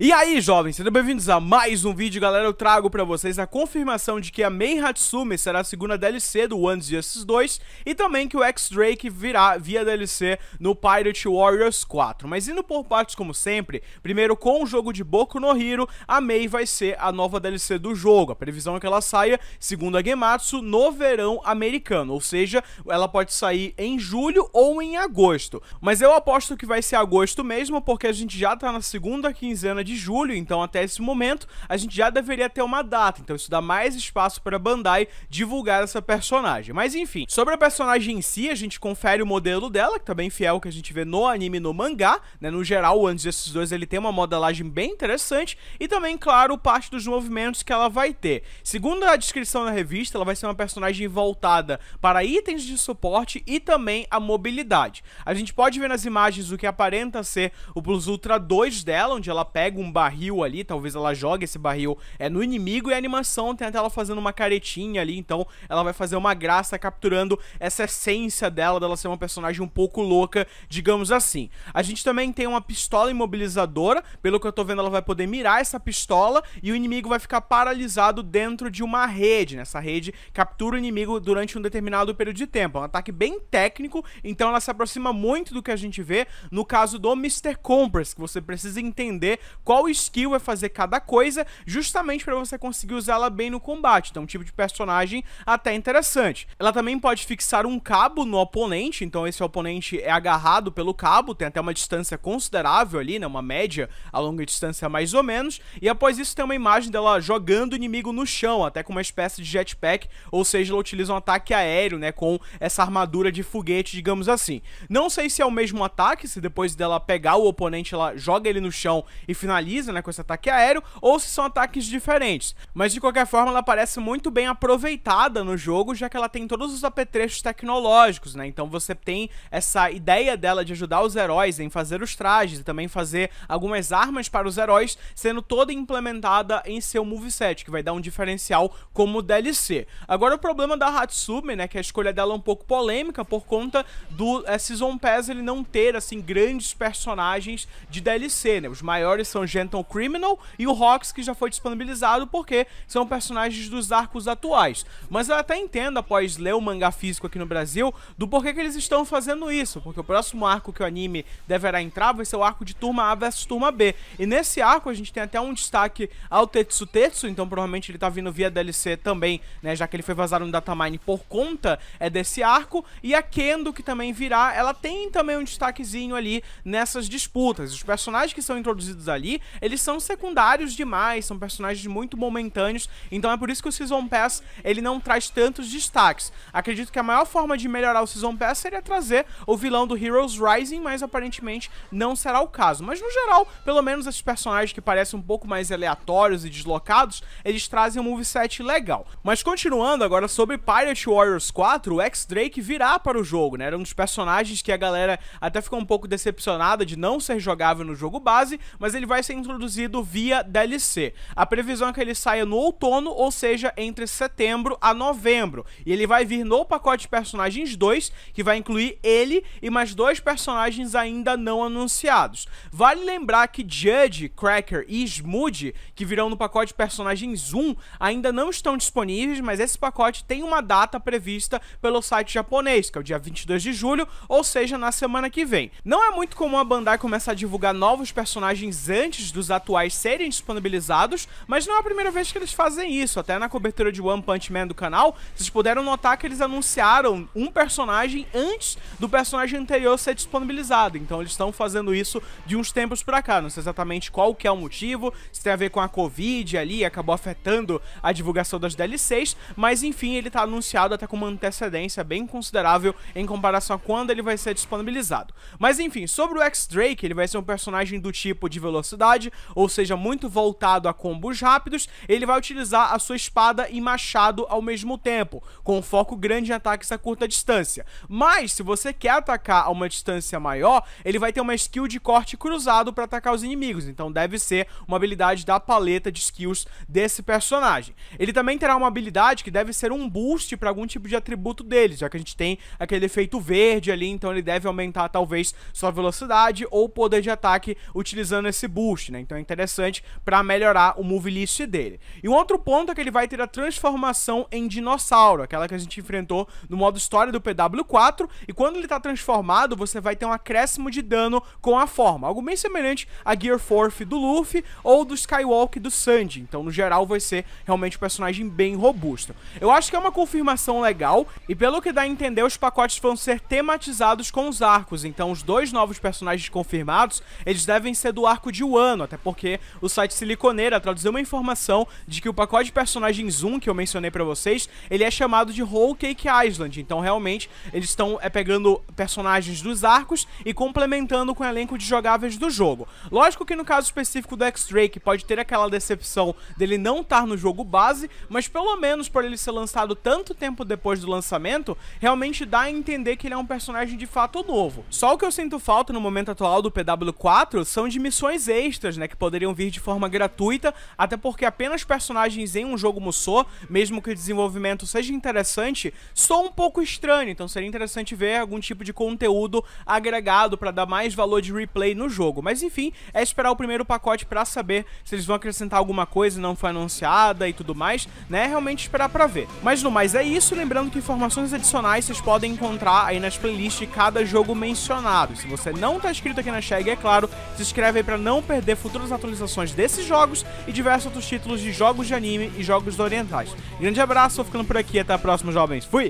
E aí, jovens, sejam bem-vindos a mais um vídeo, galera. Eu trago para vocês a confirmação de que a Mei Hatsume será a segunda DLC do One Justice 2 e também que o X-Drake virá via DLC no Pirate Warriors 4. Mas indo por partes como sempre, primeiro com o jogo de Boku no Hero, a Mei vai ser a nova DLC do jogo. A previsão é que ela saia, segundo a Gematsu, no verão americano, ou seja, ela pode sair em julho ou em agosto. Mas eu aposto que vai ser agosto mesmo, porque a gente já tá na segunda quinzena de julho, então até esse momento a gente já deveria ter uma data, então isso dá mais espaço para Bandai divulgar essa personagem. Mas enfim, sobre a personagem em si, a gente confere o modelo dela, que tá bem fiel ao que a gente vê no anime e no mangá, né? No geral, antes desses dois, ele tem uma modelagem bem interessante e também, claro, parte dos movimentos que ela vai ter. Segundo a descrição da revista, ela vai ser uma personagem voltada para itens de suporte e também a mobilidade. A gente pode ver nas imagens o que aparenta ser o Plus Ultra 2 dela, onde ela pega pega um barril ali, talvez ela jogue esse barril é no inimigo e a animação tem até ela fazendo uma caretinha ali, então ela vai fazer uma graça capturando essa essência dela, dela ser uma personagem um pouco louca, digamos assim. A gente também tem uma pistola imobilizadora, pelo que eu tô vendo ela vai poder mirar essa pistola e o inimigo vai ficar paralisado dentro de uma rede, nessa né? rede captura o inimigo durante um determinado período de tempo. É um ataque bem técnico, então ela se aproxima muito do que a gente vê no caso do Mr. Compress, que você precisa entender qual skill vai é fazer cada coisa, justamente para você conseguir usá-la bem no combate. Então, um tipo de personagem até interessante. Ela também pode fixar um cabo no oponente, então esse oponente é agarrado pelo cabo, tem até uma distância considerável ali, né, uma média, a longa distância mais ou menos, e após isso tem uma imagem dela jogando o inimigo no chão, até com uma espécie de jetpack, ou seja, ela utiliza um ataque aéreo, né, com essa armadura de foguete, digamos assim. Não sei se é o mesmo ataque, se depois dela pegar o oponente, ela joga ele no chão e finalmente finaliza né, com esse ataque aéreo, ou se são ataques diferentes. Mas de qualquer forma, ela parece muito bem aproveitada no jogo, já que ela tem todos os apetrechos tecnológicos, né? Então você tem essa ideia dela de ajudar os heróis em fazer os trajes e também fazer algumas armas para os heróis, sendo toda implementada em seu moveset, que vai dar um diferencial como DLC. Agora o problema da Hatsume, né, que a escolha dela é um pouco polêmica por conta do é, Season Pass ele não ter assim grandes personagens de DLC, né? Os maiores são são Gentle Criminal e o Rox, que já foi disponibilizado porque são personagens dos arcos atuais. Mas eu até entendo, após ler o mangá físico aqui no Brasil, do porquê que eles estão fazendo isso, porque o próximo arco que o anime deverá entrar vai ser o arco de Turma A versus Turma B. E nesse arco a gente tem até um destaque ao Tetsu Tetsu, então provavelmente ele tá vindo via DLC também, né, já que ele foi vazado no Datamine por conta é, desse arco, e a Kendo, que também virá, ela tem também um destaquezinho ali nessas disputas. Os personagens que são introduzidos ali eles são secundários demais, são personagens muito momentâneos, então é por isso que o Season Pass, ele não traz tantos destaques. Acredito que a maior forma de melhorar o Season Pass seria trazer o vilão do Heroes Rising, mas aparentemente não será o caso. Mas no geral, pelo menos esses personagens que parecem um pouco mais aleatórios e deslocados, eles trazem um moveset legal. Mas continuando agora sobre Pirate Warriors 4, o X-Drake virá para o jogo, né? Era um dos personagens que a galera até ficou um pouco decepcionada de não ser jogável no jogo base, mas ele vai ser introduzido via DLC. A previsão é que ele saia no outono, ou seja, entre setembro a novembro. E ele vai vir no pacote de personagens 2, que vai incluir ele e mais dois personagens ainda não anunciados. Vale lembrar que Judge, Cracker e Smoody, que virão no pacote de personagens 1, ainda não estão disponíveis, mas esse pacote tem uma data prevista pelo site japonês, que é o dia 22 de julho, ou seja, na semana que vem. Não é muito comum a Bandai começar a divulgar novos personagens antes antes dos atuais serem disponibilizados, mas não é a primeira vez que eles fazem isso. Até na cobertura de One Punch Man do canal, vocês puderam notar que eles anunciaram um personagem antes do personagem anterior ser disponibilizado. Então eles estão fazendo isso de uns tempos para cá. Não sei exatamente qual que é o motivo, se tem a ver com a Covid ali, acabou afetando a divulgação das DLCs, mas enfim, ele tá anunciado até com uma antecedência bem considerável em comparação a quando ele vai ser disponibilizado. Mas enfim, sobre o X-Drake, ele vai ser um personagem do tipo de velocidade velocidade, ou seja, muito voltado a combos rápidos, ele vai utilizar a sua espada e machado ao mesmo tempo, com foco grande em ataques a curta distância. Mas, se você quer atacar a uma distância maior, ele vai ter uma skill de corte cruzado para atacar os inimigos, então deve ser uma habilidade da paleta de skills desse personagem. Ele também terá uma habilidade que deve ser um boost para algum tipo de atributo dele, já que a gente tem aquele efeito verde ali, então ele deve aumentar talvez sua velocidade ou poder de ataque utilizando esse boost boost, né? Então é interessante para melhorar o move list dele. E um outro ponto é que ele vai ter a transformação em dinossauro, aquela que a gente enfrentou no modo história do PW4, e quando ele tá transformado, você vai ter um acréscimo de dano com a forma, algo bem semelhante a Gear Forth do Luffy ou do Skywalk do Sandy. Então, no geral, vai ser realmente um personagem bem robusto. Eu acho que é uma confirmação legal, e pelo que dá a entender, os pacotes vão ser tematizados com os arcos, então os dois novos personagens confirmados, eles devem ser do arco de ano, até porque o site Siliconeira traduziu uma informação de que o pacote de personagens 1 que eu mencionei para vocês, ele é chamado de Whole Cake Island, então realmente eles estão é, pegando personagens dos arcos e complementando com o elenco de jogáveis do jogo. Lógico que no caso específico do X-Ray, que pode ter aquela decepção dele não estar tá no jogo base, mas pelo menos por ele ser lançado tanto tempo depois do lançamento, realmente dá a entender que ele é um personagem de fato novo. Só o que eu sinto falta no momento atual do PW4 são de missões extras extras, né, que poderiam vir de forma gratuita, até porque apenas personagens em um jogo Musou, mesmo que o desenvolvimento seja interessante, sou um pouco estranho, então seria interessante ver algum tipo de conteúdo agregado para dar mais valor de replay no jogo. Mas enfim, é esperar o primeiro pacote para saber se eles vão acrescentar alguma coisa não foi anunciada e tudo mais, né? É realmente esperar para ver. Mas no mais é isso, lembrando que informações adicionais vocês podem encontrar aí nas playlists de cada jogo mencionado. Se você não tá inscrito aqui na Cheg, é claro, se inscreve aí para não perder perder futuras atualizações desses jogos e diversos outros títulos de jogos de anime e jogos orientais. Grande abraço, vou ficando por aqui, até a próxima, jovens. Fui!